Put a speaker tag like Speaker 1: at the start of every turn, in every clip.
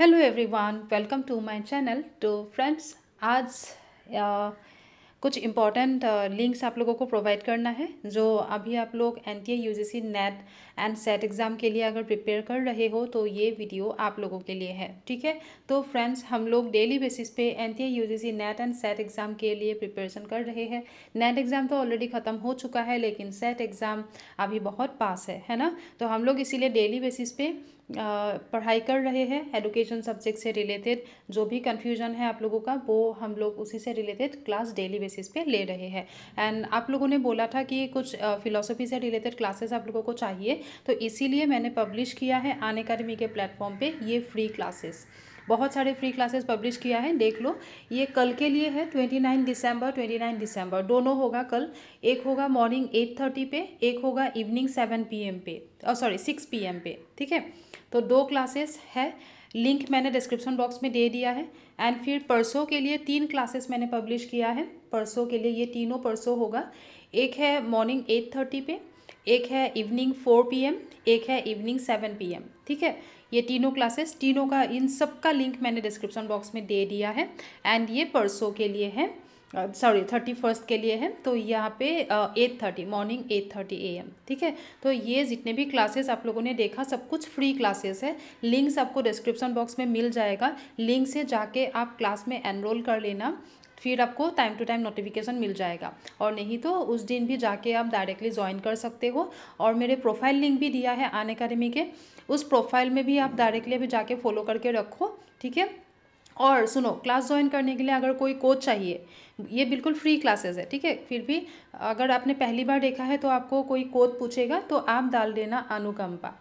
Speaker 1: hello everyone welcome to my channel तो friends आज आ, कुछ इम्पॉर्टेंट लिंक्स आप लोगों को प्रोवाइड करना है जो अभी आप लोग N T U G C NET and SET exam के लिए अगर प्रिपेयर कर रहे हो तो ये वीडियो आप लोगों के लिए है ठीक है तो फ्रेंड्स हम लोग डेली बेसिस पे N T U G C NET and SET exam के लिए प्रिपरेशन कर रहे हैं नेट एग्ज़ाम e तो ऑलरेडी ख़त्म हो चुका है लेकिन सेट एग्ज़ाम e अभी बहुत पास है है ना तो हम लोग इसीलिए डेली बेसिस पे पढ़ाई कर रहे हैं एडुकेशन सब्जेक्ट से रिलेटेड जो भी कन्फ्यूजन है आप लोगों का वो हम लोग उसी से रिलेटेड क्लास डेली बेसिस पे ले रहे हैं एंड आप लोगों ने बोला था कि कुछ फिलोसफी से रिलेटेड क्लासेस आप लोगों को चाहिए तो इसीलिए मैंने पब्लिश किया है अन अकेडमी के प्लेटफॉर्म पर ये फ्री क्लासेस बहुत सारे फ्री क्लासेस पब्लिश किया है देख लो ये कल के लिए है ट्वेंटी नाइन दिसंबर ट्वेंटी नाइन दिसंबर दोनों होगा कल एक होगा मॉर्निंग एट थर्टी पे एक होगा इवनिंग सेवन पी एम पे और सॉरी सिक्स पी एम पे ठीक है तो दो क्लासेस है लिंक मैंने डिस्क्रिप्शन बॉक्स में दे दिया है एंड फिर परसों के लिए तीन क्लासेस मैंने पब्लिश किया है परसों के लिए ये तीनों परसों होगा एक है मॉर्निंग एट थर्टी पे एक है इवनिंग फोर पी एम एक है इवनिंग सेवन पी एम ठीक है ये तीनों क्लासेस तीनों का इन सब का लिंक मैंने डिस्क्रिप्शन बॉक्स में दे दिया है एंड ये परसों के लिए है सॉरी थर्टी फर्स्ट के लिए है तो यहाँ पे eight thirty morning eight thirty A M ठीक है तो ये जितने भी क्लासेस आप लोगों ने देखा सब कुछ फ्री क्लासेस है लिंक्स आपको डिस्क्रिप्शन बॉक्स में मिल जाएगा लिंक से जाके आप क्लास में एनरोल कर लेना फिर आपको टाइम टू टाइम नोटिफिकेशन मिल जाएगा और नहीं तो उस दिन भी जाके आप डायरेक्टली ज्वाइन कर सकते हो और मेरे प्रोफाइल लिंक भी दिया है आन अकेडमी के उस प्रोफाइल में भी आप डायरेक्टली अभी जाके फॉलो करके रखो ठीक है और सुनो क्लास ज्वाइन करने के लिए अगर कोई कोच चाहिए ये बिल्कुल फ्री क्लासेस है ठीक है फिर भी अगर आपने पहली बार देखा है तो आपको कोई कोच पूछेगा तो आप डाल देना अनुकंपा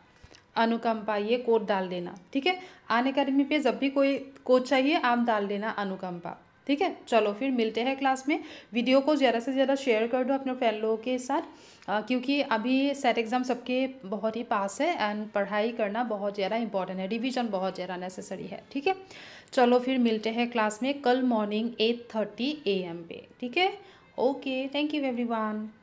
Speaker 1: अनुकंपा ये कोड डाल देना ठीक है अन अकेडमी पे जब भी कोई कोच चाहिए आप डाल देना अनुकंपा ठीक है चलो फिर मिलते हैं क्लास में वीडियो को ज़्यादा से ज़्यादा शेयर कर दो अपने फ्रेंड लोगों के साथ आ, क्योंकि अभी सेट एग्ज़ाम सबके बहुत ही पास है एंड पढ़ाई करना बहुत ज़्यादा इंपॉर्टेंट है रिवीजन बहुत ज़्यादा नेसेसरी है ठीक है चलो फिर मिलते हैं क्लास में कल morning eight thirty A M पे ठीक है ओके थैंक यू एवरी